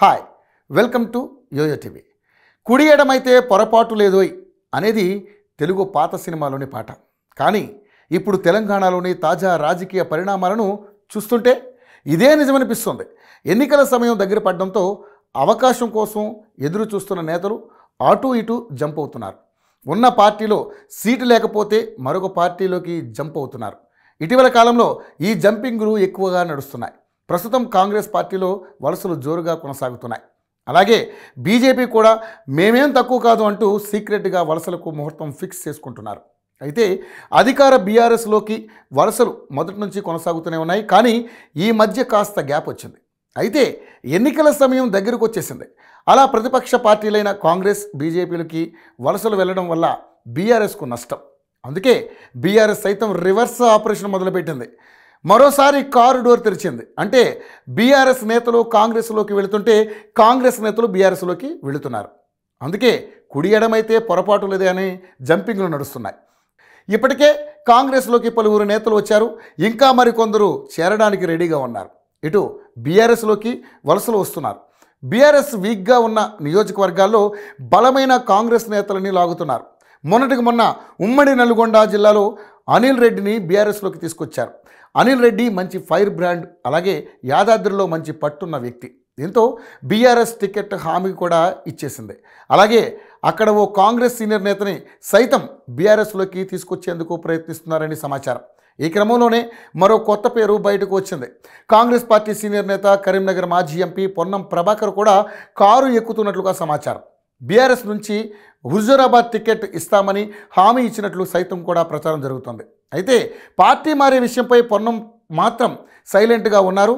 hi welcome to YOYO TV కుడి అయితే పొరపాటు లేదోయ్ అనేది తెలుగు పాత సినిమాలోని పాట కానీ ఇప్పుడు తెలంగాణలోని తాజా రాజకీయ పరిణామాలను చూస్తుంటే ఇదే నిజమనిపిస్తుంది ఎన్నికల సమయం దగ్గర పడడంతో అవకాశం కోసం ఎదురు చూస్తున్న నేతలు అటు ఇటు జంప్ అవుతున్నారు ఉన్న పార్టీలో సీటు లేకపోతే మరొక పార్టీలోకి జంప్ అవుతున్నారు ఇటీవల కాలంలో ఈ జంపింగ్లు ఎక్కువగా నడుస్తున్నాయి ప్రస్తుతం కాంగ్రెస్ పార్టీలో వలసలు జోరుగా కొనసాగుతున్నాయి అలాగే బీజేపీ కూడా మేమేం తక్కువ కాదు అంటూ సీక్రెట్గా వలసలకు ముహూర్తం ఫిక్స్ చేసుకుంటున్నారు అయితే అధికార బీఆర్ఎస్లోకి వలసలు మొదటి నుంచి కొనసాగుతూనే ఉన్నాయి కానీ ఈ మధ్య కాస్త గ్యాప్ వచ్చింది అయితే ఎన్నికల సమయం దగ్గరకు వచ్చేసింది అలా ప్రతిపక్ష పార్టీలైన కాంగ్రెస్ బీజేపీలకి వలసలు వెళ్ళడం వల్ల బీఆర్ఎస్కు నష్టం అందుకే బీఆర్ఎస్ సైతం రివర్స్ ఆపరేషన్ మొదలుపెట్టింది మరోసారి కారు డోర్ తెరిచింది అంటే బీఆర్ఎస్ నేతలు కాంగ్రెస్లోకి వెళుతుంటే కాంగ్రెస్ నేతలు బీఆర్ఎస్లోకి వెళుతున్నారు అందుకే కుడి ఎడమైతే పొరపాటు లేదే అని జంపింగ్లు నడుస్తున్నాయి ఇప్పటికే కాంగ్రెస్లోకి పలువురు నేతలు వచ్చారు ఇంకా మరికొందరు చేరడానికి రెడీగా ఉన్నారు ఇటు బీఆర్ఎస్లోకి వలసలు వస్తున్నారు బీఆర్ఎస్ వీక్గా ఉన్న నియోజకవర్గాల్లో బలమైన కాంగ్రెస్ నేతలని లాగుతున్నారు మొన్నటికి మొన్న ఉమ్మడి నల్గొండ జిల్లాలో అనిల్ రెడ్డిని బీఆర్ఎస్లోకి తీసుకొచ్చారు అనిల్ రెడ్డి మంచి ఫైర్ బ్రాండ్ అలాగే యాదాద్రిలో మంచి పట్టున్న వ్యక్తి దీంతో బీఆర్ఎస్ టికెట్ హామీ కూడా ఇచ్చేసింది అలాగే అక్కడ ఓ కాంగ్రెస్ సీనియర్ నేతని సైతం బీఆర్ఎస్లోకి తీసుకొచ్చేందుకు ప్రయత్నిస్తున్నారని సమాచారం ఈ క్రమంలోనే మరో కొత్త పేరు బయటకు వచ్చింది కాంగ్రెస్ పార్టీ సీనియర్ నేత కరీంనగర్ మాజీ ఎంపీ పొన్నం ప్రభాకర్ కూడా కారు ఎక్కుతున్నట్లుగా సమాచారం బీఆర్ఎస్ నుంచి హుజూరాబాద్ టికెట్ ఇస్తామని హామీ ఇచ్చినట్లు సైతం కూడా ప్రచారం జరుగుతోంది అయితే పార్టీ మారే విషయంపై పొన్నం మాత్రం సైలెంట్గా ఉన్నారు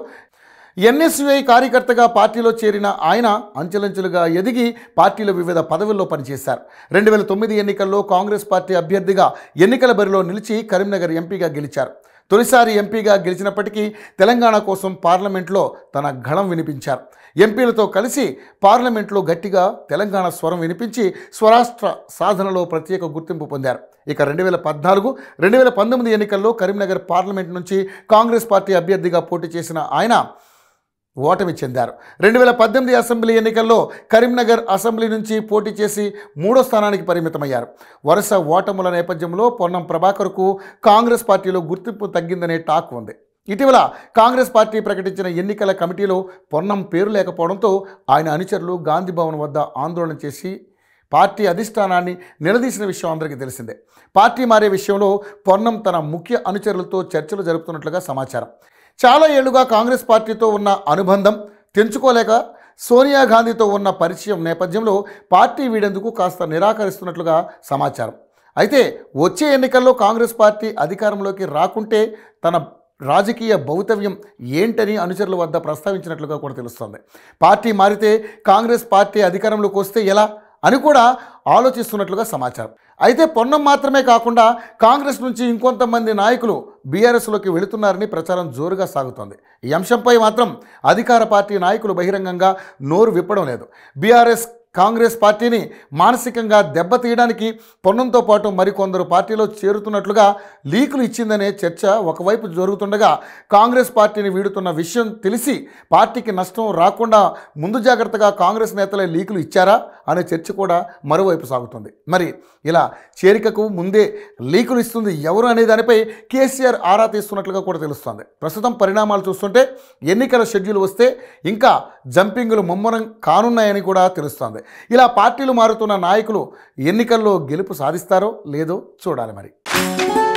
ఎన్ఎస్యుఐ కార్యకర్తగా పార్టీలో చేరిన ఆయన అంచెలంచెలుగా ఎదిగి పార్టీలో వివిధ పదవుల్లో పనిచేశారు రెండు వేల తొమ్మిది ఎన్నికల్లో కాంగ్రెస్ పార్టీ అభ్యర్థిగా ఎన్నికల బరిలో నిలిచి కరీంనగర్ ఎంపీగా గెలిచారు తొలిసారి ఎంపీగా గెలిచినప్పటికీ తెలంగాణ కోసం పార్లమెంట్లో తన ఘనం వినిపించారు ఎంపీలతో కలిసి పార్లమెంట్లో గట్టిగా తెలంగాణ స్వరం వినిపించి స్వరాష్ట్ర సాధనలో ప్రత్యేక గుర్తింపు పొందారు ఇక రెండు వేల పద్నాలుగు రెండు వేల పంతొమ్మిది ఎన్నికల్లో కరీంనగర్ పార్లమెంట్ నుంచి కాంగ్రెస్ పార్టీ అభ్యర్థిగా పోటీ చేసిన ఆయన ఓటమి చెందారు రెండు వేల పద్దెనిమిది అసెంబ్లీ ఎన్నికల్లో కరీంనగర్ అసెంబ్లీ నుంచి పోటీ చేసి మూడో స్థానానికి పరిమితమయ్యారు వరుస ఓటముల నేపథ్యంలో పొన్నం ప్రభాకర్కు కాంగ్రెస్ పార్టీలో గుర్తింపు తగ్గిందనే టాక్ ఉంది ఇటీవల కాంగ్రెస్ పార్టీ ప్రకటించిన ఎన్నికల కమిటీలో పొన్నం పేరు లేకపోవడంతో ఆయన అనుచరులు గాంధీ భవన్ వద్ద ఆందోళన చేసి పార్టీ అధిష్టానాన్ని నిలదీసిన విషయం అందరికీ తెలిసిందే పార్టీ మారే విషయంలో పొన్నం తన ముఖ్య అనుచరులతో చర్చలు జరుపుతున్నట్లుగా సమాచారం చాలా ఏళ్లుగా కాంగ్రెస్ పార్టీతో ఉన్న అనుబంధం తెంచుకోలేక సోనియా గాంధీతో ఉన్న పరిచయం నేపథ్యంలో పార్టీ వీడేందుకు కాస్త నిరాకరిస్తున్నట్లుగా సమాచారం అయితే వచ్చే ఎన్నికల్లో కాంగ్రెస్ పార్టీ అధికారంలోకి రాకుంటే తన రాజకీయ భౌతవ్యం ఏంటని అనుచరుల వద్ద ప్రస్తావించినట్లుగా కూడా తెలుస్తోంది పార్టీ మారితే కాంగ్రెస్ పార్టీ అధికారంలోకి వస్తే ఎలా అని కూడా ఆలోచిస్తున్నట్లుగా సమాచారం అయితే పొన్నం మాత్రమే కాకుండా కాంగ్రెస్ నుంచి ఇంకొంతమంది నాయకులు బీఆర్ఎస్లోకి వెళుతున్నారని ప్రచారం జోరుగా సాగుతోంది ఈ అంశంపై మాత్రం అధికార పార్టీ నాయకులు బహిరంగంగా నోరు విప్పడం లేదు బీఆర్ఎస్ కాంగ్రెస్ పార్టీని మానసికంగా దెబ్బతీయడానికి పొన్నంతో పాటు మరికొందరు పార్టీలో చేరుతున్నట్లుగా లీకులు ఇచ్చిందనే చర్చ ఒకవైపు జరుగుతుండగా కాంగ్రెస్ పార్టీని వీడుతున్న విషయం తెలిసి పార్టీకి నష్టం రాకుండా ముందు జాగ్రత్తగా కాంగ్రెస్ నేతలే లీకులు ఇచ్చారా అనే చర్చ కూడా మరోవైపు సాగుతుంది మరి ఇలా చేరికకు ముందే లీకులు ఇస్తుంది ఎవరు అనే దానిపై కేసీఆర్ ఆరా తీస్తున్నట్లుగా కూడా తెలుస్తోంది ప్రస్తుతం పరిణామాలు చూస్తుంటే ఎన్నికల షెడ్యూల్ వస్తే ఇంకా జంపింగులు ముమ్మరం కానున్నాయని కూడా తెలుస్తోంది ఇలా పార్టీలు మారుతున్న నాయకులు ఎన్నికల్లో గెలుపు సాధిస్తారో లేదో చూడాలి మరి